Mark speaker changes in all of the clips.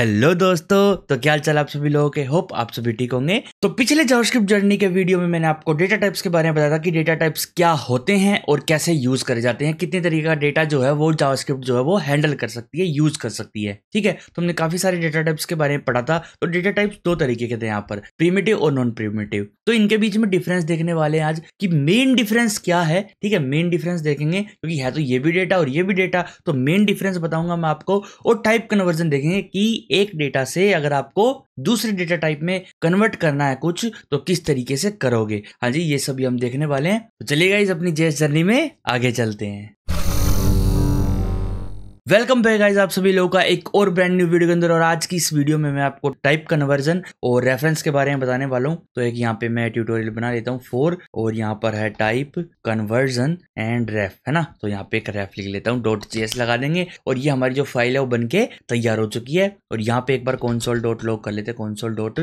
Speaker 1: hello दोस्तों तो क्या हाल आप सभी लोगों के होप आप सभी ठीक होंगे तो पिछले जावास्क्रिप्ट जर्नी के वीडियो में मैंने आपको डेटा टाइप्स के बारे में बताया था कि डेटा टाइप्स क्या होते हैं और कैसे यूज करे जाते हैं कितने तरीके का डेटा जो है वो जावास्क्रिप्ट जो है वो हैंडल कर सकती है यूज कर सकती है ठीक है तो हमने काफी सारे डेटा टाइप्स के बारे में पढ़ा था तो डेटा टाइप्स दो तरीके के थे यहाँ पर प्रीमेटिव और नॉन प्रीमेटिव तो इनके बीच में डिफरेंस देखने वाले हैं आज की मेन डिफरेंस क्या है ठीक है मेन डिफरेंस देखेंगे क्योंकि है तो ये भी डेटा और ये भी डेटा तो मेन डिफरेंस बताऊंगा मैं आपको और टाइप कन्वर्जन देखेंगे की एक डेटा से अगर आपको दूसरे डेटा टाइप में कन्वर्ट करना है कुछ तो किस तरीके से करोगे हाँ जी ये सभी हम देखने वाले हैं तो चलिए इस अपनी जेस जर्नी में आगे चलते हैं वेलकम बैक गाइज आप सभी लोगों का एक और ब्रांड न्यू वीडियो के अंदर और आज की इस वीडियो में मैं आपको टाइप कन्वर्जन और रेफरेंस के बारे में बताने वाला हूँ तो एक यहाँ पे मैं ट्यूटोरियल बना लेता हूँ फोर और यहाँ पर है टाइप कन्वर्जन एंड रेफ है ना तो यहाँ पे एक रेफ लिख लेता हूँ डॉट जी लगा देंगे और ये हमारी जो फाइल है वो बन के तैयार हो चुकी है और यहाँ पे एक बार कॉन्सोल डॉट लॉग कर लेते हैं console dot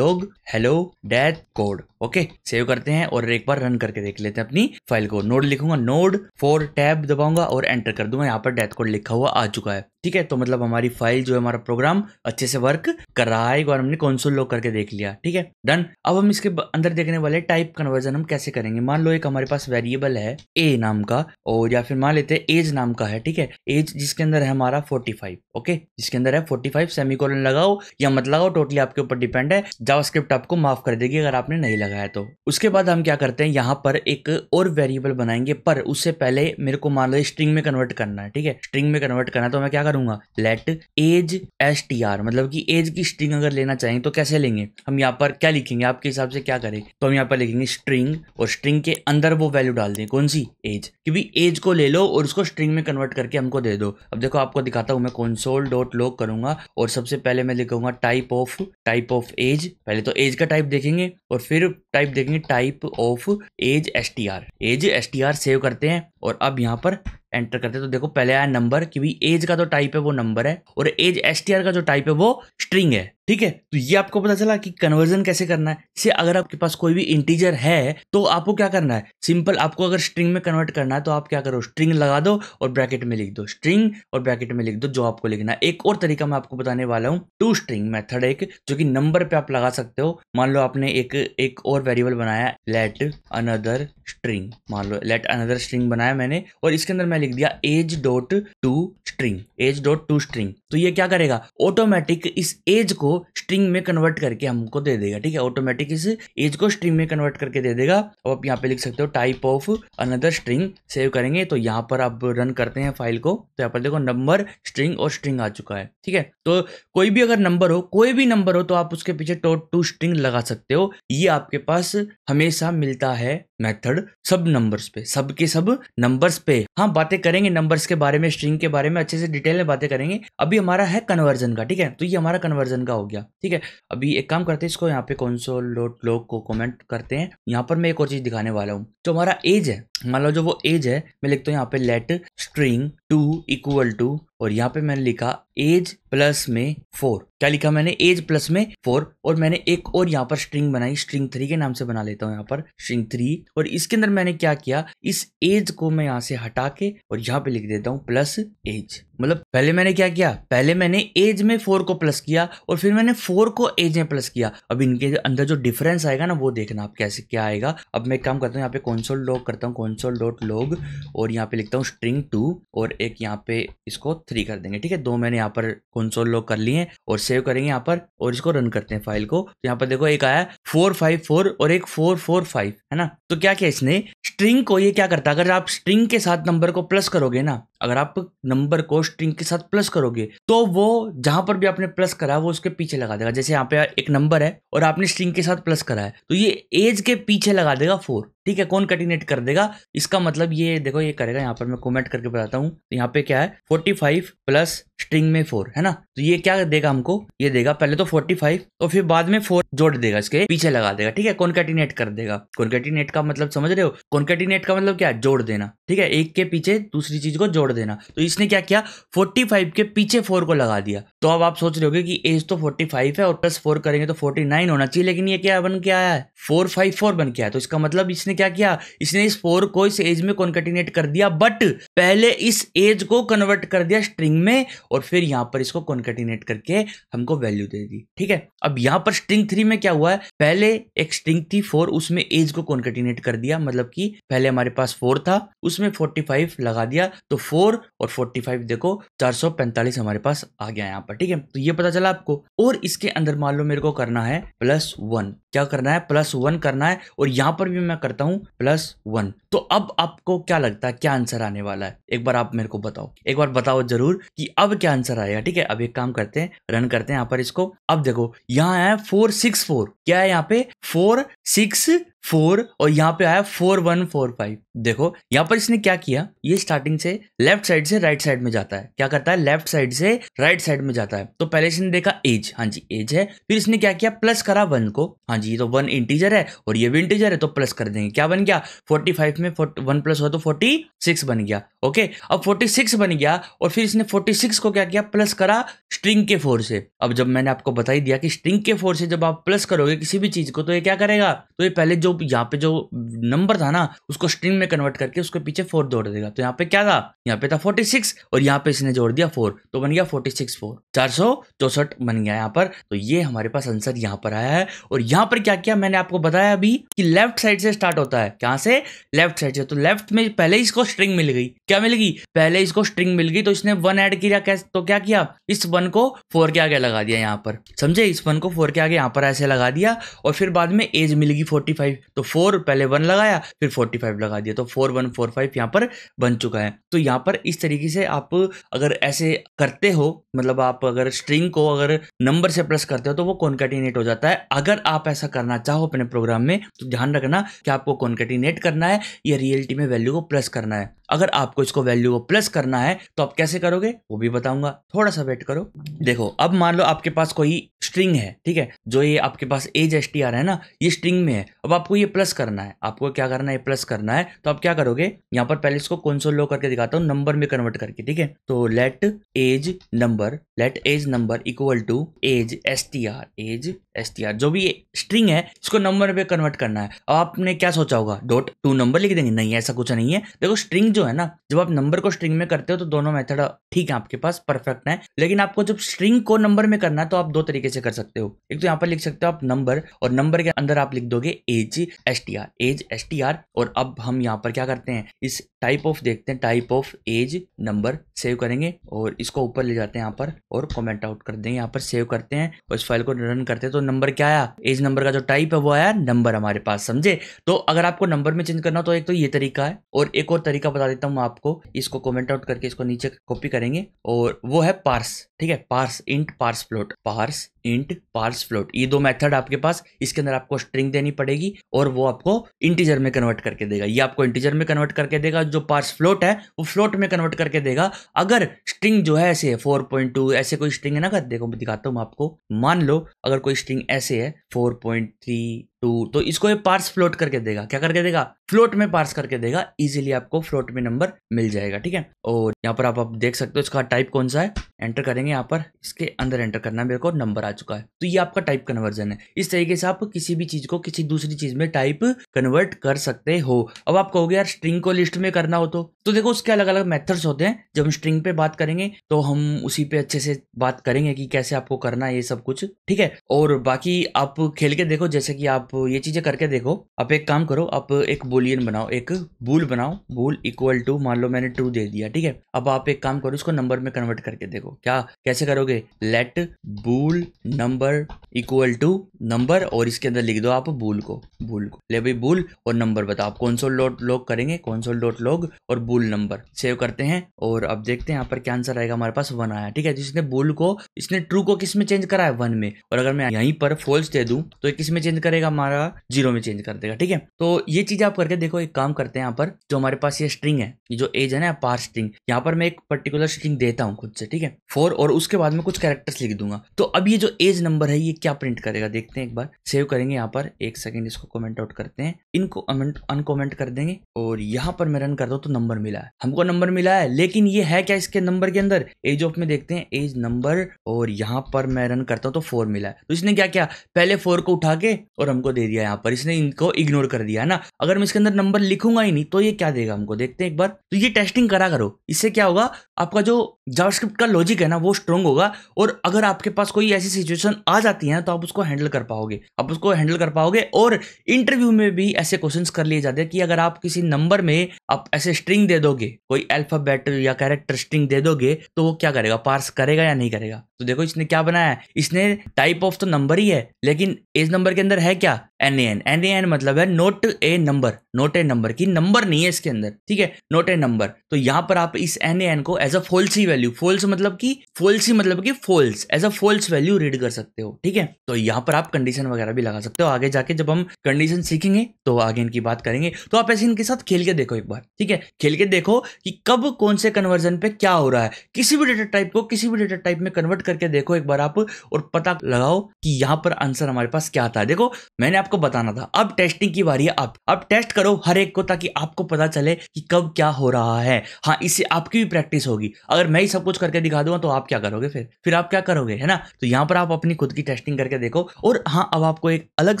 Speaker 1: log hello death code okay save करते हैं और एक बार रन करके देख लेते हैं अपनी फाइल को नोड लिखूंगा नोड फोर टैब दबाऊंगा और एंटर कर दूंगा यहाँ पर डेथ कोड लिखा हुआ आ चुका है ठीक है तो मतलब हमारी फाइल जो है हमारा प्रोग्राम अच्छे से वर्क कर रहा है एक बार हमने कंसोल लॉक करके देख लिया ठीक है डन अब हम इसके अंदर देखने वाले टाइप कन्वर्जन हम कैसे करेंगे मान लो एक हमारे पास वेरिएबल है ए नाम का और या फिर मान लेते हैं एज नाम का है ठीक है एज जिसके अंदर है हमारा फोर्टी फाइव ओके जिसके अंदर है फोर्टी फाइव सेमी लगाओ या मत लगाओ टोटली आपके ऊपर डिपेंड है जावास्क्रिप्ट आपको माफ कर देगी अगर आपने नहीं लगाया तो उसके बाद हम क्या करते हैं यहाँ पर एक और वेरिएबल बनाएंगे पर उससे पहले मेरे को मान लो स्ट्रिंग में कन्वर्ट करना है ठीक है स्ट्रिंग में कन्वर्ट करना तो मैं क्या करूंगा let age S T R मतलब कि एज की स्ट्रिंग अगर लेना चाहें तो कैसे लेंगे हम यहाँ पर क्या लिखेंगे आपके हिसाब से क्या करें तो हम यहाँ पर लिखेंगे स्ट्रिंग और स्ट्रिंग के अंदर वो वैल्यू डाल दें कौन सी एज क्योंकि एज को ले लो और उसको स्ट्रिंग में कन्वर्ट करके हमको दे दो अब देखो आपको दिखाता हूँ मैं कौनसोल डॉट लॉग करूंगा और सबसे पहले मैं लिखूंगा type of type of age पहले तो एज का टाइप देखेंगे और फिर टाइप देखेंगे type of age S T R age S T R save करते हैं और अब यहाँ पर एंटर करते हैं तो देखो पहले आया नंबर क्योंकि एज का जो टाइप है वो नंबर है और एज एस का जो टाइप है वो स्ट्रिंग है ठीक है तो ये आपको पता चला कि कन्वर्जन कैसे करना है से अगर आपके पास कोई भी इंटीजर है तो आपको क्या करना है सिंपल आपको अगर स्ट्रिंग में कन्वर्ट करना है तो आप क्या करो स्ट्रिंग लगा दो और ब्रैकेट में लिख दो स्ट्रिंग और ब्रैकेट में लिख दो जो आपको लिखना है एक और तरीका मैं आपको बताने वाला हूँ टू स्ट्रिंग मैथड एक जो कि नंबर पे आप लगा सकते हो मान लो आपने एक एक और वेरिएबल बनाया लेट अनदर स्ट्रिंग मान लो लेट अनदर स्ट्रिंग बनाया मैंने और इसके अंदर मैं लिख दिया age dot to string age dot to string तो ये क्या करेगा ऑटोमेटिक इस एज को स्ट्रिंग में कन्वर्ट करके हमको दे देगा ठीक है ऑटोमेटिक इस एज को स्ट्रिंग में कन्वर्ट करके दे देगा अब आप यहाँ पे लिख सकते हो type of another string save करेंगे तो यहाँ पर आप रन करते हैं फाइल को तो यहाँ पर देखो नंबर स्ट्रिंग और स्ट्रिंग आ चुका है ठीक है तो कोई भी अगर नंबर हो कोई भी नंबर हो तो आप उसके पीछे टोट टू स्ट्रिंग लगा सकते हो ये आपके पास हमेशा मिलता है मेथड सब नंबर्स पे सब के सब नंबर्स पे हाँ बातें करेंगे नंबर्स के बारे में स्ट्रिंग के बारे में अच्छे से डिटेल में बातें करेंगे अभी हमारा है कन्वर्जन का ठीक है तो ये हमारा कन्वर्जन का हो गया ठीक है अभी एक काम करते हैं इसको यहाँ पे कौन सो लोग को कमेंट करते हैं यहाँ पर मैं एक और चीज दिखाने वाला हूँ जो हमारा एज है मान लो जो वो एज है मैं लिखता हूँ यहाँ पे let string two equal to और यहाँ पे मैंने लिखा एज प्लस में फोर क्या लिखा मैंने एज प्लस में फोर और मैंने एक और यहाँ पर स्ट्रिंग बनाई स्ट्रिंग थ्री के नाम से बना लेता हूँ यहाँ पर स्ट्रिंग थ्री और इसके अंदर मैंने क्या किया इस एज को मैं यहाँ से हटा के और यहाँ पे लिख देता हूँ प्लस एज मतलब पहले मैंने क्या किया पहले मैंने एज में फोर को प्लस किया और फिर मैंने फोर को एज में प्लस किया अब इनके अंदर जो डिफरेंस आएगा ना वो देखना आप कैसे क्या आएगा अब मैं काम करता हूँ यहाँ पे कौनसोल लॉक करता हूँ कंसोल डॉट लॉग और यहाँ पे लिखता हूँ स्ट्रिंग टू और एक यहाँ पे इसको थ्री कर देंगे ठीक है दो मैंने यहाँ पर कंसोल लॉग कर लिए और सेव करेंगे यहाँ पर और इसको रन करते हैं फाइल को तो यहाँ पर देखो एक आया फोर फाइव फोर और एक फोर फोर फाइव है ना तो क्या किया इसने स्ट्रिंग को ये क्या करता है अगर आप स्ट्रिंग के साथ नंबर को प्लस करोगे ना अगर आप नंबर को स्ट्रिंग के साथ प्लस करोगे तो वो जहां पर भी आपने प्लस करा वो उसके पीछे लगा देगा जैसे यहाँ पे एक नंबर है और आपने स्ट्रिंग के साथ प्लस करा है तो ये एज के पीछे लगा देगा फोर ठीक है कौन कटिनेट कर देगा इसका मतलब ये देखो ये करेगा यहाँ पर मैं कॉमेंट करके बताता हूँ यहाँ पे क्या है फोर्टी फाइव प्लस स्ट्रिंग में फोर है ना तो ये क्या देगा हमको ये देगा पहले तो फोर्टी फाइव और फिर बाद में फोर जोड़ देगा इसके पीछे लगा देगा ठीक है कॉन्केटिनेट कर देगा कॉन्केटिनेट का मतलब समझ रहे हो कॉन्केटिनेट का मतलब क्या जोड़ देना ठीक है एक के पीछे दूसरी चीज को जोड़ देना तो इसने क्या किया फोर्टी फाइव के पीछे फोर को लगा दिया तो अब आप सोच रहे हो कि एज तो फोर्टी फाइव है और प्लस फोर करेंगे तो फोर्टी नाइन होना चाहिए लेकिन ये क्या बन के आया है फोर फाइव फोर बन के आया तो इसका मतलब इसने क्या किया इसने इस फोर को इस एज में कॉन्केटिनेट कर दिया बट पहले इस एज को कन्वर्ट कर दिया स्ट्रिंग में और फिर यहाँ पर इसको कॉन्केट कंकेटिनेट करके हमको वैल्यू दे दी ठीक है अब यहाँ पर स्ट्रिंग थ्री में क्या हुआ है पहले एक स्ट्रिंग थी फोर उसमें एज को कॉन्कटिनेट कर दिया मतलब कि पहले हमारे पास फोर था उसमें फोर्टी फाइव लगा दिया तो फोर और फोर्टी फाइव देखो चार सौ पैंतालीस हमारे पास आ गया यहाँ पर ठीक है तो ये पता चला आपको और इसके अंदर मान लो मेरे को करना है प्लस वन क्या करना है प्लस वन करना है और यहाँ पर भी मैं करता हूँ प्लस वन तो अब आपको क्या लगता है क्या आंसर आने वाला है एक बार आप मेरे को बताओ एक बार बताओ जरूर कि अब क्या आंसर आएगा ठीक है अब एक काम करते हैं रन करते हैं यहाँ पर इसको अब देखो यहाँ है फोर सिक्स फोर क्या है यहाँ पे फोर सिक्स फोर और यहाँ पे आया फोर वन फोर फाइव देखो यहाँ पर इसने क्या किया ये स्टार्टिंग से लेफ्ट साइड से राइट साइड में जाता है क्या करता है लेफ्ट साइड से राइट साइड में जाता है तो पहले इसने देखा एज हाँ जी एज है फिर इसने क्या किया प्लस करा वन को हाँ जी तो वन इंटीजर है और ये भी इंटीजर है तो प्लस कर देंगे क्या बन गया फोर्टी फाइव में वन प्लस हुआ तो फोर्टी सिक्स बन गया ओके अब फोर्टी सिक्स बन गया और फिर इसने फोर्टी सिक्स को क्या किया प्लस करा स्ट्रिंग के फोर से अब जब मैंने आपको बताई दिया कि स्ट्रिंग के फोर से जब आप प्लस करोगे किसी भी चीज को तो ये क्या करेगा तो ये पहले जो यहाँ पे जो नंबर था ना उसको स्ट्रिंग में कन्वर्ट करके उसके पीछे फोर जोड़ देगा तो यहाँ पे क्या था यहाँ पे था फोर्टी सिक्स और यहाँ पे इसने जोड़ दिया फोर तो बन गया फोर्टी सिक्स फोर चार सौ चौसठ बन गया यहाँ पर तो ये हमारे पास आंसर यहाँ पर आया है और यहाँ पर क्या किया मैंने आपको बताया अभी कि लेफ्ट साइड से स्टार्ट होता है कहाँ से लेफ्ट साइड से तो लेफ्ट में पहले इसको स्ट्रिंग मिल गई क्या मिल गई पहले इसको स्ट्रिंग मिल गई तो इसने वन एड किया तो क्या किया इस वन को फोर के आगे लगा दिया यहाँ पर समझे इस वन को फोर के आगे यहाँ पर ऐसे लगा दिया और फिर बाद में एज मिलेगी फोर्टी फाइव तो फोर पहले वन लगाया फिर फोर्टी फाइव लगा दिया तो फोर वन फोर फाइव यहाँ पर बन चुका है तो यहाँ पर इस तरीके से आप अगर ऐसे करते हो मतलब आप अगर स्ट्रिंग को अगर नंबर से प्लस करते हो तो वो कॉन्केटिनेट हो जाता है अगर आप ऐसा करना चाहो अपने प्रोग्राम में तो ध्यान रखना कि आपको कॉन्केटिनेट करना है या रियलिटी में वैल्यू को प्लस करना है अगर आपको इसको वैल्यू को प्लस करना है तो आप कैसे करोगे वो भी बताऊंगा थोड़ा सा वेट करो देखो अब मान लो आपके पास कोई स्ट्रिंग है ठीक है जो ये आपके पास एज एस टी आर है ना ये स्ट्रिंग में है अब आपको ये प्लस करना है आपको क्या करना है प्लस करना है तो आप क्या करोगे यहाँ पर पहले इसको कौनसोल लो करके दिखाता हूँ नंबर में कन्वर्ट करके ठीक है तो let age number let age number equal to age S T R age S T R जो भी स्ट्रिंग है इसको नंबर में कन्वर्ट करना है अब आपने क्या सोचा होगा डॉट टू नंबर लिख देंगे नहीं ऐसा कुछ नहीं है देखो स्ट्रिंग जो है ना जब आप नंबर को स्ट्रिंग में करते हो तो दोनों मेथड ठीक है आपके पास परफेक्ट है लेकिन आपको जब स्ट्रिंग को नंबर में करना है तो आप दो तरीके से कैसे कर सकते हो एक तो यहाँ पर लिख सकते हो आप नंबर और नंबर के अंदर आप लिख दोगे age S T R age S T R और अब हम यहाँ पर क्या करते हैं इस टाइप ऑफ देखते हैं type of age number save करेंगे और इसको ऊपर ले जाते हैं यहाँ पर और कॉमेंट आउट कर देंगे यहाँ पर सेव करते हैं और इस फाइल को रन करते हैं तो नंबर क्या आया एज नंबर का जो टाइप है वो आया नंबर हमारे पास समझे तो अगर आपको नंबर में चेंज करना हो तो एक तो ये तरीका है और एक और तरीका बता देता हूँ आपको इसको कॉमेंट आउट करके इसको नीचे कॉपी करेंगे और वो है पार्स ठीक है parse int parse float parse int parse float ये दो मेथड आपके पास इसके अंदर आपको स्ट्रिंग देनी पड़ेगी और वो आपको इंटीजर में कन्वर्ट करके देगा ये आपको इंटीजर में कन्वर्ट करके देगा जो पार्स फ्लोट है वो फ्लोट में कन्वर्ट करके देगा अगर स्ट्रिंग जो है ऐसे फोर पॉइंट टू ऐसे कोई स्ट्रिंग है ना कर देखो मैं दिखाता हूँ आपको मान लो अगर कोई स्ट्रिंग ऐसे है फोर पॉइंट थ्री टू तो इसको ये पार्स फ्लोट करके देगा क्या करके देगा फ्लोट में पार्स करके देगा इजीली आपको फ्लोट में नंबर मिल जाएगा ठीक है और यहाँ पर आप, आप देख सकते हो इसका टाइप कौन सा है एंटर करेंगे यहाँ पर इसके अंदर एंटर करना मेरे को नंबर आ चुका है तो ये आपका टाइप कन्वर्जन है इस तरीके से आप किसी भी चीज को किसी दूसरी चीज में टाइप कन्वर्ट कर सकते हो अब आप कहोगे यार स्ट्रिंग को लिस्ट में करना हो तो तो देखो उसके अलग अलग मेथड्स होते हैं जब हम स्ट्रिंग पे बात करेंगे तो हम उसी पे अच्छे से बात करेंगे कि कैसे आपको करना है ये सब कुछ ठीक है और बाकी आप खेल के देखो जैसे कि आप ये चीजें करके देखो आप एक काम करो आप एक बोलियन बनाओ एक बूल बनाओ बूल इक्वल टू मान लो मैंने ट्रू दे दिया ठीक है अब आप एक काम करो उसको नंबर में कन्वर्ट करके देखो क्या कैसे करोगे let bool number equal to number और इसके अंदर लिख दो आप बूल को बूल को ले भाई बूल और नंबर बताओ आप कौन सा डॉट लॉग करेंगे कौन सा डॉट लॉग और बूल नंबर सेव करते हैं और अब देखते हैं यहाँ पर क्या आंसर आएगा हमारे पास वन आया ठीक है जिसने बूल को इसने ट्रू को किस में चेंज करा है वन में और अगर मैं यहीं पर फॉल्स दे दूं तो किस में चेंज करेगा हमारा जीरो में चेंज कर देगा ठीक है तो ये चीज आप करके देखो एक काम करते हैं यहाँ पर जो हमारे पास ये स्ट्रिंग है ये जो एज है ना पार स्ट्रिंग यहाँ पर मैं एक पर्टिकुलर स्ट्रिंग देता हूँ खुद से ठीक है फोर और उसके बाद में कुछ कैरेक्टर्स लिख दूंगा तो अब ये जो एज नंबर है ये क्या प्रिंट करेगा देखते हैं एक बार सेव करेंगे यहाँ पर एक सेकेंड इसको कॉमेंट आउट करते हैं इनको अनकमेंट कर देंगे और यहाँ पर मैं रन कर दो तो नंबर मिला है हमको नंबर मिला है लेकिन ये है क्या इसके नंबर के अंदर एज ऑफ में देखते हैं एज नंबर और यहाँ पर मैं रन करता हूँ तो फोर मिला है तो इसने क्या क्या पहले फोर को उठा के और हमको दे दिया यहाँ पर इसने इनको इग्नोर कर दिया है ना अगर मैं इसके अंदर नंबर लिखूंगा ही नहीं तो ये क्या देगा हमको देखते हैं एक बार तो ये टेस्टिंग करा करो इससे क्या होगा आपका जो जावास्क्रिप्ट का लॉजिक है ना वो स्ट्रॉन्ग होगा और अगर आपके पास कोई ऐसी सिचुएशन आ जाती है ना तो आप उसको हैंडल कर पाओगे आप उसको हैंडल कर पाओगे और इंटरव्यू में भी ऐसे क्वेश्चन कर लिए जाते हैं कि अगर आप किसी नंबर में आप ऐसे स्ट्रिंग दे दोगे कोई अल्फाबेट या कैरेक्टर स्ट्रिंग दे दोगे तो वो क्या करेगा पार्स करेगा या नहीं करेगा तो देखो इसने क्या बनाया इसने टाइप ऑफ तो नंबर ही है लेकिन एज नंबर के अंदर है क्या N A N N A N मतलब है not a number not a number की नंबर नहीं है इसके अंदर ठीक है नोट ए नंबर तो यहां पर आप इस एन ए एन को as a falsy value false मतलब की फोल्सी मतलब की false as a false value read कर सकते हो ठीक है तो यहां पर आप कंडीशन वगैरह भी लगा सकते हो आगे जाके जब हम कंडीशन सीखेंगे तो आगे इनकी बात करेंगे तो आप ऐसे इनके साथ खेल के देखो एक बार ठीक है खेल के देखो कि कब कौन से कन्वर्जन पे क्या हो रहा है किसी भी डेटा टाइप को किसी भी डेटा टाइप में कन्वर्ट करके देखो एक बार आप और पता लगाओ कि यहां पर आंसर हमारे पास क्या आता है देखो मैंने आप आपको बताना था अब टेस्टिंग की बारी है अब अब टेस्ट करो हर एक को ताकि आपको पता चले कि कब क्या हो रहा है हाँ इससे आपकी भी प्रैक्टिस होगी अगर मैं ही सब कुछ करके दिखा दूंगा तो आप क्या करोगे फिर फिर आप क्या करोगे है ना तो यहाँ पर आप अपनी खुद की टेस्टिंग करके देखो और हाँ अब आपको एक अलग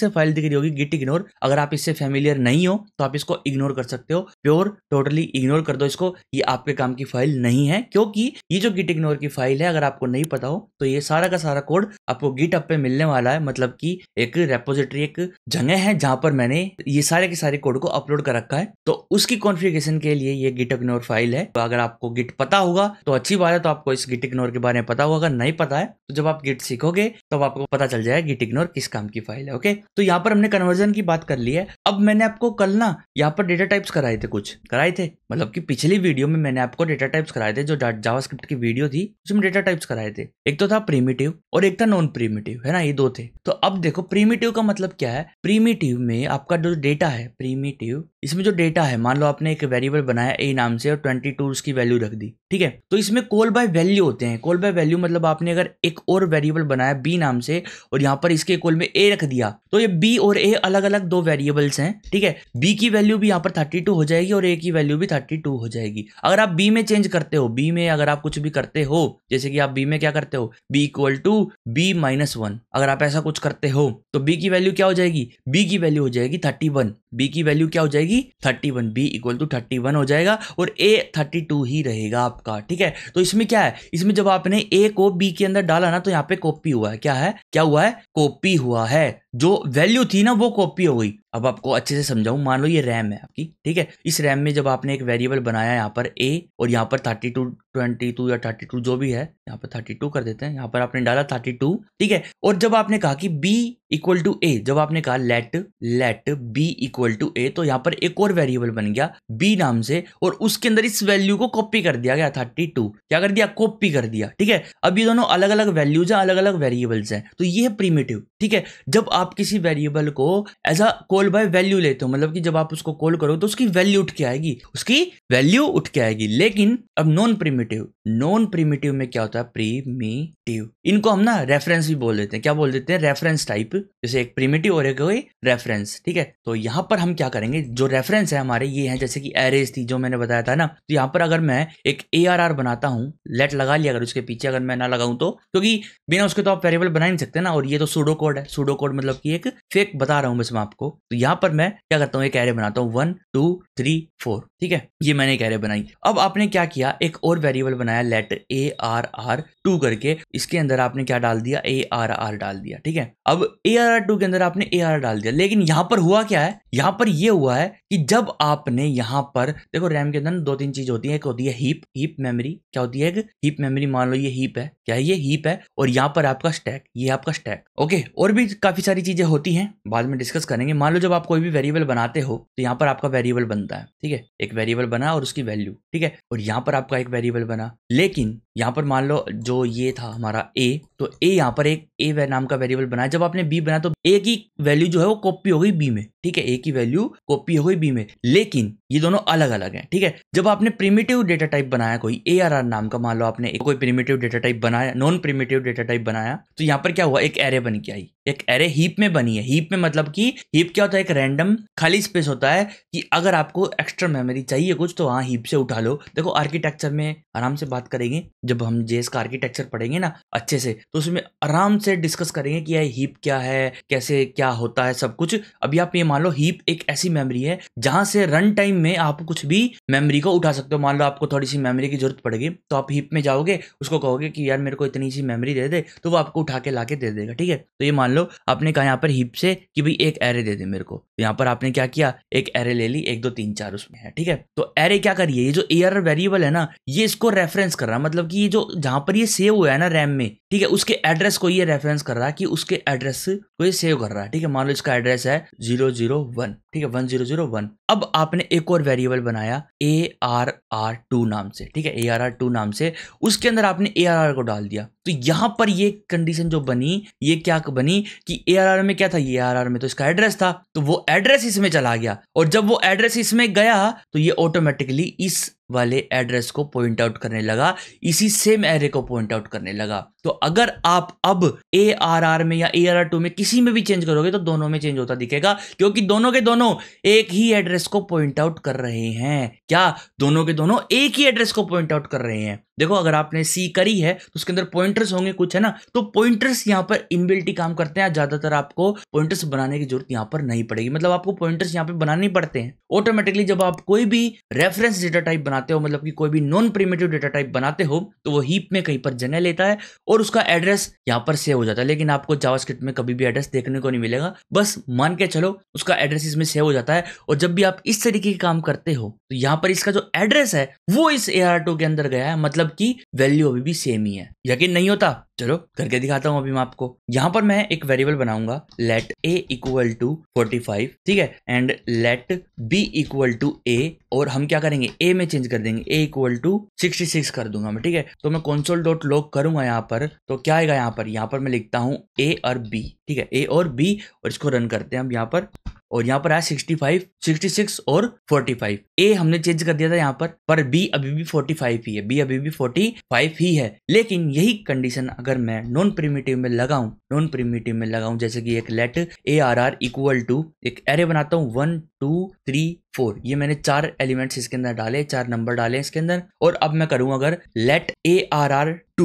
Speaker 1: से फाइल दिख रही होगी गिट इग्नोर अगर आप इससे फेमिलियर नहीं हो तो आप इसको इग्नोर कर सकते हो प्योर टोटली इग्नोर कर दो इसको ये आपके काम की फाइल नहीं है क्योंकि ये जो गिट इग्नोर की फाइल है अगर आपको नहीं पता हो तो ये सारा का सारा कोड आपको गिट अप पे मिलने वाला है मतलब कि एक रेपोजिटरी एक जगह है जहां पर मैंने ये सारे के सारे कोड को अपलोड कर रखा है तो उसकी कॉन्फ़िगरेशन के लिए ये गिट इग्नोर फाइल है तो अगर आपको गिट पता होगा तो अच्छी बात है तो आपको इस गिट इग्नोर के बारे में पता होगा नहीं पता है तो जब आप गिट सीखोगे तब तो आपको पता चल जाएगा गिट इग्नोर किस काम की फाइल है ओके तो यहाँ पर हमने कन्वर्जन की बात कर ली है अब मैंने आपको कल ना यहाँ पर डेटा टाइप्स कराए थे कुछ कराए थे मतलब की पिछली वीडियो में मैंने आपको डेटा टाइप्स कराए थे जो जावा की वीडियो थी उसमें डेटा टाइप्स कराए थे एक तो था प्रीमिटिव और एक था नॉन प्रीमिटिव है ना ये दो थे तो अब देखो प्रीमिटिव का मतलब क्या है है प्रीमिटिव में आपका जो डेटा है प्रीमिटिव इसमें जो डेटा है मान लो आपने एक वेरिएबल बनाया ए नाम से और ट्वेंटी टू उसकी वैल्यू रख दी ठीक है तो इसमें कॉल बाय वैल्यू होते हैं कॉल बाय वैल्यू मतलब आपने अगर एक और वेरिएबल बनाया बी नाम से और यहाँ पर इसके कॉल में ए रख दिया तो ये बी और ए अलग अलग दो वेरिएबल्स हैं ठीक है बी की वैल्यू भी यहाँ पर थर्टी टू हो जाएगी और ए की वैल्यू भी थर्टी टू हो जाएगी अगर आप बी में चेंज करते हो बी में अगर आप कुछ भी करते हो जैसे कि आप बी में क्या करते हो B equal to B minus one अगर आप ऐसा कुछ करते हो तो बी की वैल्यू क्या हो जाएगी जाएगी बी की वैल्यू हो जाएगी थर्टी वन बी की वैल्यू क्या हो जाएगी thirty one B equal to thirty one हो जाएगा और ए थर्टी टू ही रहेगा आपका ठीक है तो इसमें क्या है इसमें जब आपने ए को बी के अंदर डाला ना तो यहाँ पे कॉपी हुआ है क्या है क्या हुआ है कॉपी हुआ है जो वैल्यू थी ना वो कॉपी हो गई अब आपको अच्छे से समझाऊं मान लो ये रैम है आपकी ठीक है इस रैम में जब आपने एक वेरिएबल बनाया यहाँ पर ए और यहाँ पर थर्टी टू ट्वेंटी टू या थर्टी टू जो भी है यहाँ पर थर्टी टू कर देते हैं यहाँ पर आपने डाला थर्टी टू ठीक है और जब आपने कहा कि बी इक्वल टू ए जब आपने कहा let let B equal to A तो यहाँ पर एक और वेरिएबल बन गया बी नाम से और उसके अंदर इस वैल्यू को कॉपी कर दिया गया थर्टी टू क्या कर दिया कॉपी कर दिया ठीक है अब ये दोनों अलग अलग वैल्यूज है अलग अलग वेरिएबल्स हैं तो ये प्रीमेटिव ठीक है जब आप आप किसी वेरिएबल को as a call by value लेते हो मतलब कि जब आप उसको कॉल करो तो उसकी वैल्यू उठ के आएगी उसकी वैल्यू उठ के आएगी लेकिन अब नॉन प्रिमेटिव नॉन प्रीमेटिव में क्या होता है प्रीमेटिव इनको हम ना रेफरेंस भी बोल देते हैं क्या बोल देते हैं रेफरेंस टाइप जैसे एक प्रीमेटिव और एक कोई रेफरेंस ठीक है तो यहाँ पर हम क्या करेंगे जो रेफरेंस है हमारे ये है जैसे कि एरेज थी जो मैंने बताया था ना तो यहाँ पर अगर मैं एक ए बनाता हूँ लेट लगा लिया अगर उसके पीछे अगर मैं ना लगाऊ तो क्योंकि बिना उसके तो आप वेरिएबल बना नहीं सकते ना और ये तो सूडो कोड है सूडो कोड मतलब की एक फेक बता रहा हूँ मैं आपको तो यहाँ पर मैं क्या करता हूँ एक एरे बनाता हूँ वन टू थ्री फोर ठीक है ये मैंने एक एरे बनाई अब आपने क्या किया एक और वेरिएबल बनाया बनाया let A R R two करके इसके अंदर आपने क्या डाल दिया ए आर आर डाल दिया ठीक है अब ए आर आर टू के अंदर आपने ए आर डाल दिया लेकिन यहां पर हुआ क्या है यहां पर यह हुआ है कि जब आपने यहां पर देखो रैम के अंदर दो तीन चीज होती है एक होती है हीप हीप मेमोरी क्या होती है एक हीप मेमोरी मान लो ये हीप है क्या है ये हीप है और यहां पर आपका स्टैक ये आपका स्टैक ओके और भी काफी सारी चीजें होती हैं बाद में डिस्कस करेंगे मान लो जब आप कोई भी वेरिएबल बनाते हो तो यहाँ पर आपका वेरिएबल बनता है ठीक है एक वेरिएबल बना और उसकी वैल्यू ठीक है और यहाँ पर आपका एक वेरिएबल बना लेकिन यहाँ पर मान लो जो ये था हमारा ए तो ए यहाँ पर एक ए वे नाम का वेरिएबल बनाया जब आपने बी बनाया तो ए की वैल्यू जो है वो कॉपी हो गई बी में ठीक है ए की वैल्यू कॉपी हो गई बी में लेकिन ये दोनों अलग अलग हैं ठीक है जब आपने प्रीमेटिव डेटा टाइप बनाया कोई ए आर आर नाम का मान लो आपने कोई प्रीमिटिव डेटा टाइप बनाया नॉन प्रीमिटिव डेटा टाइप बनाया तो यहाँ पर क्या हुआ एक एरे बन के आई एक एरे हीप में बनी है हीप में मतलब कि हीप क्या होता है एक रैंडम खाली स्पेस होता है कि अगर आपको एक्स्ट्रा मेमोरी चाहिए कुछ तो हाँ हीप से उठा लो देखो आर्किटेक्चर में आराम से बात करेंगे जब हम जेस का आर्किटेक्चर पढ़ेंगे ना अच्छे से तो उसमें आराम से डिस्कस करेंगे कि यार हीप क्या है कैसे क्या होता है सब कुछ अभी आप ये मान लो हीप एक ऐसी मेमोरी है जहां से रन टाइम में आप कुछ भी मेमोरी को उठा सकते हो मान लो आपको थोड़ी सी मेमोरी की जरूरत पड़ेगी तो आप हीप में जाओगे उसको कहोगे कि यार मेरे को इतनी सी मेमोरी दे दे तो वो आपको उठा के ला के दे देगा ठीक है तो ये मान लो आपने कहा यहाँ पर हीप से कि भाई एक एरे दे दे मेरे को यहाँ पर आपने क्या किया एक एरे ले ली एक दो तीन चार उसमें है ठीक है तो एरे क्या करिए ये जो एयर वेरिएबल है ना ये इसको रेफरेंस कर रहा है मतलब कि ये जो जहां पर ये सेव हुआ है ना रैम में ठीक है उसके एड्रेस को ये रेफरेंस कर रहा है कि उसके एड्रेस को ये सेव कर रहा है ठीक है मान लो इसका एड्रेस है जीरो जीरो वन ठीक है वन जीरो जीरो वन अब आपने एक और वेरिएबल बनाया ए आर आर टू नाम से ठीक है ए आर आर टू नाम से उसके अंदर आपने ए आर आर को डाल दिया तो यहां पर ये कंडीशन जो बनी ये क्या बनी कि ए में क्या था ये आर में तो इसका एड्रेस था तो वो एड्रेस इसमें चला गया और जब वो एड्रेस इसमें गया तो ये ऑटोमेटिकली इस वाले एड्रेस को पॉइंट आउट करने लगा इसी सेम एरे को पॉइंट आउट करने लगा तो अगर आप अब ए आर आर में या ए आर आर टू में किसी में भी चेंज करोगे तो दोनों में चेंज होता दिखेगा क्योंकि दोनों के दोनों एक ही एड्रेस को पॉइंट आउट कर रहे हैं क्या दोनों के दोनों एक ही एड्रेस को पॉइंट आउट कर रहे हैं देखो अगर आपने सी करी है तो उसके अंदर पॉइंटर्स होंगे कुछ है ना तो पॉइंटर्स यहाँ पर इनबिल्ट काम करते हैं ज्यादातर आपको पॉइंटर्स बनाने की जरूरत यहाँ पर नहीं पड़ेगी मतलब आपको पॉइंटर्स यहाँ पे बनाने पड़ते हैं ऑटोमेटिकली जब आप कोई भी रेफरेंस डेटा टाइप बनाते हो मतलब कि कोई भी नॉन प्रीमेटिव डेटा टाइप बनाते हो तो वो हीप में कहीं पर जगह लेता है और उसका एड्रेस यहाँ पर सेव हो जाता है लेकिन आपको जावास्क्रिप्ट में कभी भी एड्रेस देखने को नहीं मिलेगा बस मान के चलो उसका एड्रेस इसमें सेव हो जाता है और जब भी आप इस तरीके के काम करते हो तो यहाँ पर इसका जो एड्रेस है वो इस ए के अंदर गया है मतलब मतलब कि वैल्यू अभी भी सेम ही है यकीन नहीं होता चलो करके दिखाता हूँ अभी मैं आपको यहाँ पर मैं एक वेरिएबल बनाऊंगा let A equal to forty five ठीक है and let B equal to A और हम क्या करेंगे ए में चेंज कर देंगे A equal to sixty six कर दूंगा मैं ठीक है तो मैं कंसोल डॉट लॉग करूंगा यहाँ पर तो क्या आएगा यहाँ पर यहाँ पर मैं लिखता हूँ ए और बी ठीक है ए और बी और इसको रन करते हैं हम यहाँ पर और यहाँ पर आया सिक्सटी फाइव सिक्सटी सिक्स और फोर्टी फाइव ए हमने चेंज कर दिया था यहाँ पर पर बी अभी भी फोर्टी फाइव ही है बी अभी भी फोर्टी फाइव ही है लेकिन यही कंडीशन अगर मैं नॉन प्रिमिटिव में लगाऊं नॉन प्रिमिटिव में लगाऊं जैसे कि एक let A R R equal to एक एरे बनाता हूँ वन टू थ्री फोर ये मैंने चार एलिमेंट्स इसके अंदर डाले चार नंबर डाले इसके अंदर और अब मैं करूँ अगर let A R R two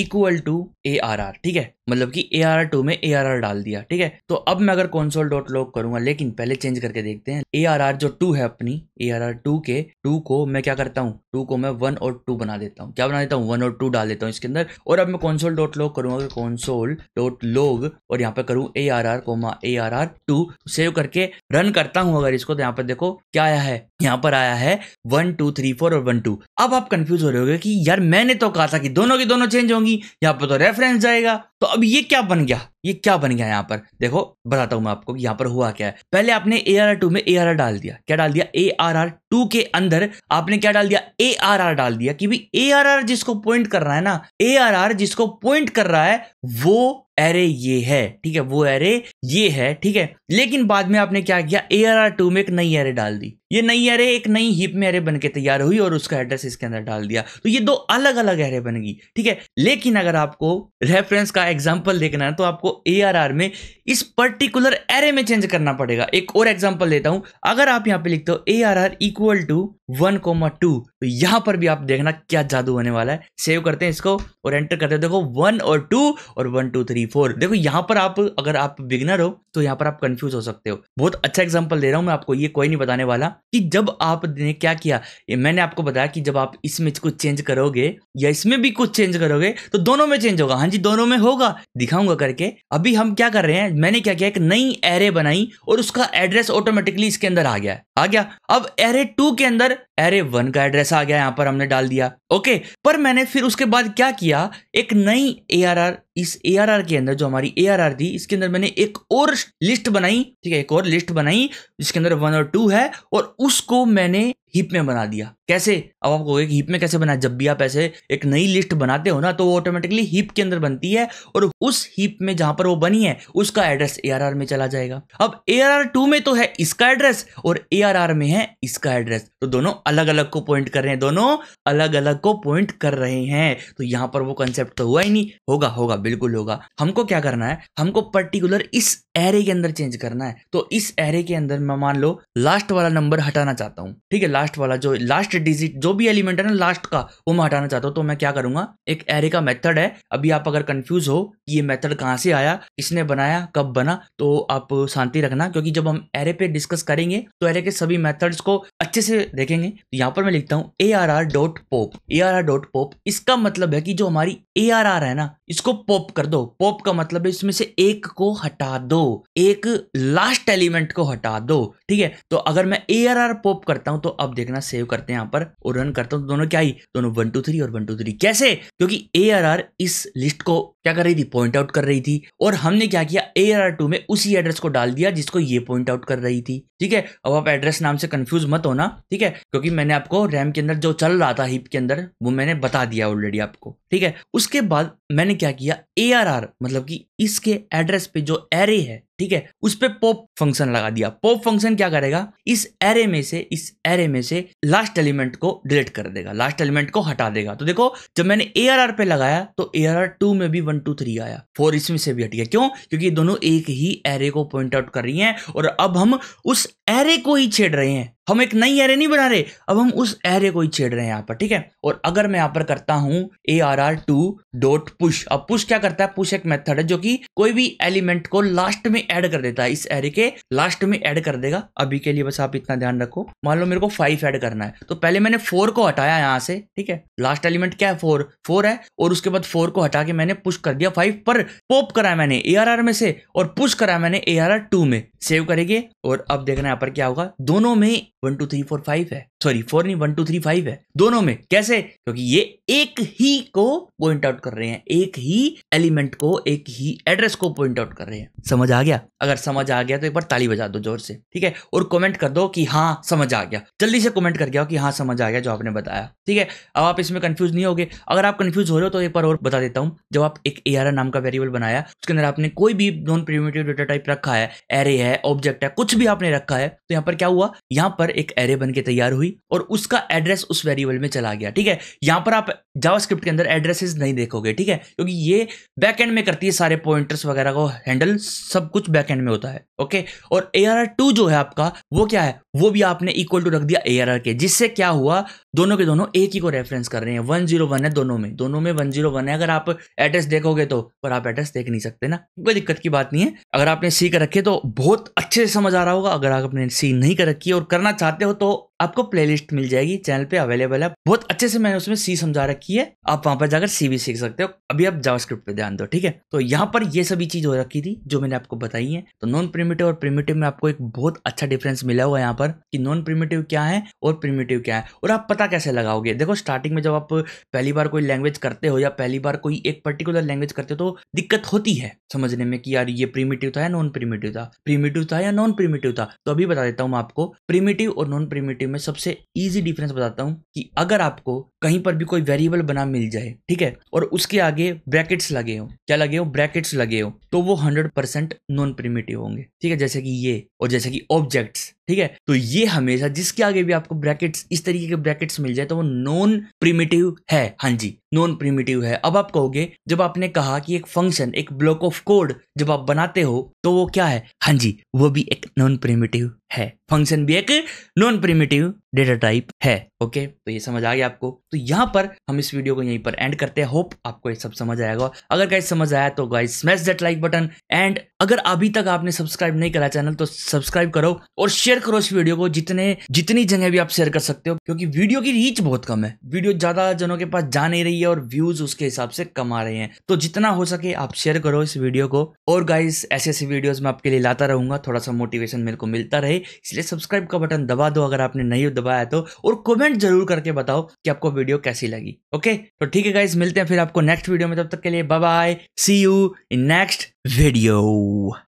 Speaker 1: equal to A R R ठीक है मतलब कि ए आर आर टू में ए आर आर डाल दिया ठीक है तो अब मैं अगर कॉन्सोल डॉट लॉग करूंगा लेकिन पहले चेंज करके देखते हैं ए आर आर जो टू है अपनी ए आर आर टू के टू को मैं क्या करता हूँ टू को मैं वन और टू बना देता हूँ क्या बना देता हूँ वन और टू डाल देता हूँ इसके अंदर और अब मैं कॉन्सोल डॉट लॉग करूंगा कॉन्सोल डॉट लॉग और यहाँ पे करूँ A R R comma A R R two save करके रन करता हूँ अगर इसको को यहाँ पर देखो क्या आया है यहाँ पर आया है वन टू थ्री फोर और वन टू अब आप कंफ्यूज हो रहे हो कि यार मैंने तो कहा था कि दोनों की दोनों चेंज होंगी यहाँ पर तो रेफरेंस जाएगा तो अब ये क्या बन गया ये क्या बन गया यहाँ पर देखो बताता हूं मैं आपको यहाँ पर हुआ क्या है पहले आपने ए आर टू में ए आर आर डाल दिया क्या डाल दिया ए आर आर टू के अंदर आपने क्या डाल दिया ए आर आर डाल दिया कि ए आर आर जिसको पॉइंट कर रहा है ना ए आर आर जिसको पॉइंट कर रहा है वो एरे ये है ठीक है वो एरे ये है ठीक है लेकिन बाद में आपने क्या किया ए आर आर टू में एक नई एरे डाल दी ये नई एरे एक नई हिप में एरे बन के तैयार हुई और उसका एड्रेस इसके अंदर डाल दिया तो ये दो अलग अलग एरे बन गई ठीक है लेकिन अगर आपको रेफरेंस का एग्जाम्पल देखना है तो आपको ए में इस पर्टिकुलर एरे में चेंज करना पड़ेगा एक और एग्जाम्पल देता हूं अगर आप यहां पे लिखते हो A R R equal to one comma two तो यहाँ पर भी आप देखना क्या जादू होने वाला है सेव करते हैं इसको और एंटर करते हैं देखो वन और टू और वन टू थ्री फोर देखो यहां पर आप अगर आप बिगनर हो तो यहां पर आप कंफ्यूज हो सकते हो बहुत अच्छा एग्जाम्पल दे रहा हूं मैं आपको ये कोई नहीं बताने वाला कि जब आपने क्या किया मैंने आपको बताया कि जब आप इसमें कुछ चेंज करोगे या इसमें भी कुछ चेंज करोगे तो दोनों में चेंज होगा हाँ जी दोनों में होगा होगा दिखाऊंगा करके अभी हम क्या कर रहे हैं मैंने क्या किया एक नई एरे बनाई और उसका एड्रेस ऑटोमेटिकली इसके अंदर आ गया आ गया अब एरे टू के अंदर एरे वन का एड्रेस आ गया यहाँ पर हमने डाल दिया ओके पर मैंने फिर उसके बाद क्या किया एक नई ए इस ए के अंदर जो हमारी ए थी इसके अंदर मैंने एक और लिस्ट बनाई ठीक है एक और लिस्ट बनाई जिसके अंदर वन और टू है और उसको मैंने हिप में बना दिया कैसे अब आप कहोगे हिप में कैसे बना जब भी आप ऐसे एक नई लिस्ट बनाते हो ना तो वो ऑटोमेटिकली हिप के अंदर बनती है और उस हिप में जहां पर वो बनी है उसका एड्रेस ए में चला जाएगा अब ए टू में तो है इसका एड्रेस और ए में है इसका एड्रेस तो दोनों अलग अलग को पॉइंट कर रहे हैं दोनों अलग अलग को पॉइंट कर रहे हैं तो यहां पर वो कंसेप्ट तो हुआ ही नहीं होगा होगा बिल्कुल होगा हमको क्या करना है हमको पर्टिकुलर इस एरे के अंदर चेंज करना है तो इस एरे के अंदर मैं मान लो लास्ट वाला नंबर हटाना चाहता हूँ ठीक है लास्ट वाला जो लास्ट डिजिट जो भी एलिमेंट है ना लास्ट का वो मैं हटाना चाहता हूँ तो मैं क्या करूंगा एक एरे का मेथड है अभी आप अगर कंफ्यूज हो कि ये मेथड कहाँ से आया किसने बनाया कब बना तो आप शांति रखना क्योंकि जब हम एरे पे डिस्कस करेंगे तो एरे के सभी मेथड्स को अच्छे से देखेंगे तो यहाँ पर मैं लिखता हूँ A R R dot pop A R R dot pop इसका मतलब है कि जो हमारी ए आर आर है ना इसको पोप कर दो पोप का मतलब है इसमें से एक को हटा दो एक लास्ट एलिमेंट को हटा दो ठीक है तो अगर मैं ए आर आर पॉप करता हूं तो अब देखना सेव करते हैं यहां पर और रन करता हूं तो दोनों क्या ही दोनों वन टू थ्री और वन टू थ्री कैसे क्योंकि ए आर आर इस लिस्ट को क्या कर रही थी पॉइंट आउट कर रही थी और हमने क्या किया ए आर टू में उसी एड्रेस को डाल दिया जिसको ये पॉइंट आउट कर रही थी ठीक है अब आप एड्रेस नाम से कंफ्यूज मत होना ठीक है क्योंकि मैंने आपको रैम के अंदर जो चल रहा था हिप के अंदर वो मैंने बता दिया ऑलरेडी आपको ठीक है उसके बाद मैंने क्या किया ए मतलब कि इसके एड्रेस पे जो एरे है ठीक है उस पर पॉप फंक्शन लगा दिया पॉप फंक्शन क्या करेगा इस एरे में से इस एरे में से लास्ट एलिमेंट को डिलीट कर देगा लास्ट एलिमेंट को हटा देगा तो देखो जब मैंने ए आर आर पे लगाया तो ए आर आर टू में भी वन टू थ्री आया फोर इसमें से भी हट गया क्यों क्योंकि दोनों एक ही एरे को पॉइंट आउट कर रही हैं और अब हम उस एरे को ही छेड़ रहे हैं हम एक नई एरे नहीं बना रहे अब हम उस एरे को ही छेड़ रहे हैं यहाँ पर ठीक है और अगर मैं यहाँ पर करता हूँ A R R two dot push अब पुश क्या करता है पुश एक मेथड है जो कि कोई भी एलिमेंट को लास्ट में ऐड कर देता है इस एरे के लास्ट में ऐड कर देगा अभी के लिए बस आप इतना ध्यान रखो मान लो मेरे को फाइव ऐड करना है तो पहले मैंने फोर को हटाया यहाँ से ठीक है लास्ट एलिमेंट क्या है फोर फोर है और उसके बाद फोर को हटा के मैंने पुश कर दिया फाइव पर पोप करा मैंने ए आर आर में से और पुश करा मैंने ए आर टू में सेव करेंगे और अब देखना यहाँ पर क्या होगा दोनों में one two three four five है सॉरी फोर नहीं वन टू थ्री फाइव है दोनों में कैसे क्योंकि ये एक ही को पॉइंट आउट कर रहे हैं एक ही एलिमेंट को एक ही एड्रेस को पॉइंट आउट कर रहे हैं समझ आ गया अगर समझ आ गया तो एक बार ताली बजा दो जोर से ठीक है और कमेंट कर दो कि हाँ समझ आ गया जल्दी से कमेंट कर गया कि हाँ समझ आ गया जो आपने बताया ठीक है अब आप इसमें कंफ्यूज नहीं होगे अगर आप कंफ्यूज हो रहे हो तो एक बार और बता देता हूँ जब आप एक ए नाम का वेरिएबल बनाया उसके अंदर आपने कोई भी नॉन प्रीमेटिव डेटा टाइप रखा है एरे है ऑब्जेक्ट है कुछ भी आपने रखा है तो यहाँ पर क्या हुआ यहाँ पर आर एक एरे बन के तैयार हुई और उसका एड्रेस उस वेरिएबल में चला गया ठीक है यहां पर आप जावास्क्रिप्ट के अंदर एड्रेसेस नहीं देखोगे ठीक है क्योंकि ये बैकएंड में करती है सारे पॉइंटर्स वगैरह को हैंडल सब कुछ बैकएंड में होता है ओके और ए आर टू जो है आपका वो क्या है वो भी आपने इक्वल टू रख दिया ए आर आर के जिससे क्या हुआ दोनों के दोनों एक ही को रेफरेंस कर रहे हैं वन जीरो वन है दोनों में दोनों में वन जीरो वन है अगर आप एड्रेस देखोगे तो पर आप एड्रेस देख नहीं सकते ना कोई दिक्कत की बात नहीं है अगर आपने सी कर रखे तो बहुत अच्छे से समझ आ रहा होगा अगर आपने सी नहीं कर रखी है और करना चाहते हो तो आपको प्लेलिस्ट मिल जाएगी चैनल पे अवेलेबल है बहुत अच्छे से मैंने उसमें सी समझा रखी है आप वहां पर जाकर सी भी सीख सकते हो अभी आप जावास्क्रिप्ट पे ध्यान दो ठीक है तो यहाँ पर ये सभी चीज हो रखी थी जो मैंने आपको बताई है तो नॉन प्रिमेटिव और प्रिमेटिव में आपको एक बहुत अच्छा डिफरेंस मिला हुआ यहाँ पर कि नॉन प्रिमेटिव क्या है और प्रिमेटिव क्या है और आप पता कैसे लगाओगे देखो स्टार्टिंग में जब आप पहली बार कोई लैंग्वेज करते हो या पहली बार कोई एक पर्टिकुलर लैंग्वेज करते हो तो दिक्कत होती है समझने में कि यार ये प्रिमेटिव था या नॉन प्रिमेटिव था प्रीमेटिव था या नॉन प्रिमेटिव था तो अभी बता देता हूँ मैं आपको प्रीमेटिव और नॉन प्रिमेटिव में सबसे ईजी डिफरेंस बताता हूँ कि अगर आपको कहीं पर भी कोई वेरिएबल बना मिल जाए ठीक है और उसके आगे ब्रैकेट्स लगे हो क्या लगे हो ब्रैकेट्स लगे हो तो वो हंड्रेड परसेंट नॉन प्रिमेटिव होंगे ठीक है जैसे कि ये और जैसे कि ऑब्जेक्ट्स ठीक है तो ये हमेशा जिसके आगे भी आपको ब्रैकेट्स इस तरीके के ब्रैकेट्स मिल जाए तो वो नॉन प्रिमिटिव है हाँ जी नॉन प्रिमिटिव है अब आप कहोगे जब आपने कहा कि एक फंक्शन एक ब्लॉक ऑफ कोड जब आप बनाते हो तो वो क्या है हाँ जी वो भी एक नॉन प्रिमिटिव है फंक्शन भी एक नॉन प्रिमिटिव डेटा टाइप है ओके तो ये समझ आ गया आपको तो यहाँ पर हम इस वीडियो को यहीं पर एंड करते हैं होप आपको ये सब समझ आएगा अगर गाइज समझ आया तो guys smash that like button and अगर अभी तक आपने सब्सक्राइब नहीं करा चैनल तो सब्सक्राइब करो और शेयर करो इस वीडियो को जितने जितनी जगह भी आप शेयर कर सकते हो क्योंकि वीडियो की रीच बहुत कम है वीडियो ज्यादा जनों के पास जा नहीं रही है और व्यूज उसके हिसाब से कम आ रहे हैं तो जितना हो सके आप शेयर करो इस वीडियो को और गाइज ऐसे ऐसे वीडियोज में आपके लिए लाता रहूंगा थोड़ा सा मोटिवेशन मेरे को मिलता रहे इसलिए सब्सक्राइब का बटन दबा दो अगर आपने नहीं दबाया तो और कमेंट जरूर करके बताओ कि आपको वीडियो कैसी लगी ओके तो ठीक है गाइज मिलते हैं फिर आपको नेक्स्ट वीडियो में तब तक के लिए bye see you in next video